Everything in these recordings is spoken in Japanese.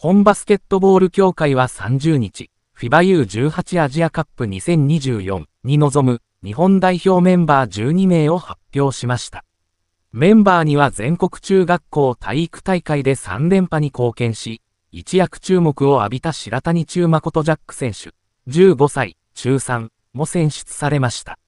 本バスケットボール協会は30日、FIBAU18 アジアカップ2024に臨む日本代表メンバー12名を発表しました。メンバーには全国中学校体育大会で3連覇に貢献し、一躍注目を浴びた白谷中誠ジャック選手、15歳、中3も選出されました。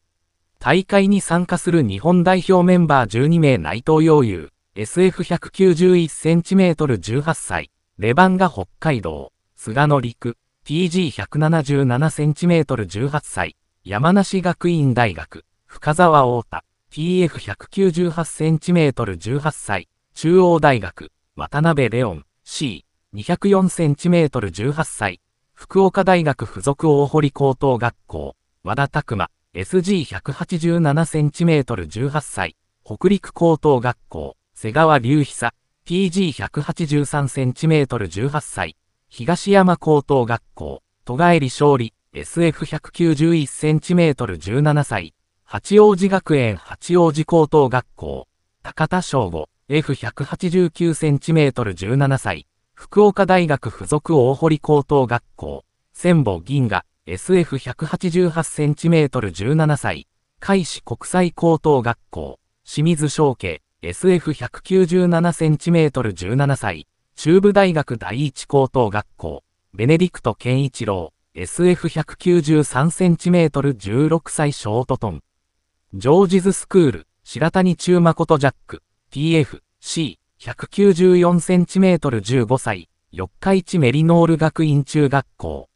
大会に参加する日本代表メンバー12名内藤洋優、SF191cm18 歳、レバンガ北海道、菅野陸、TG177cm18 歳、山梨学院大学、深沢太田、TF198cm18 歳、中央大学、渡辺レオン、C204cm18 歳、福岡大学附属大堀高等学校、和田拓馬、SG187cm18 歳、北陸高等学校、瀬川隆久、PG183cm18 歳、東山高等学校、戸り勝利、SF191cm17 歳、八王子学園八王子高等学校、高田翔吾、F189cm17 歳、福岡大学附属大堀高等学校、千保銀河、SF188cm17 歳、海市国際高等学校、清水翔家、SF197cm17 歳、中部大学第一高等学校、ベネディクト健一郎、SF193cm16 歳ショートトン、ジョージズスクール、白谷中誠ジャック、TFC194cm15 歳、四日市メリノール学院中学校。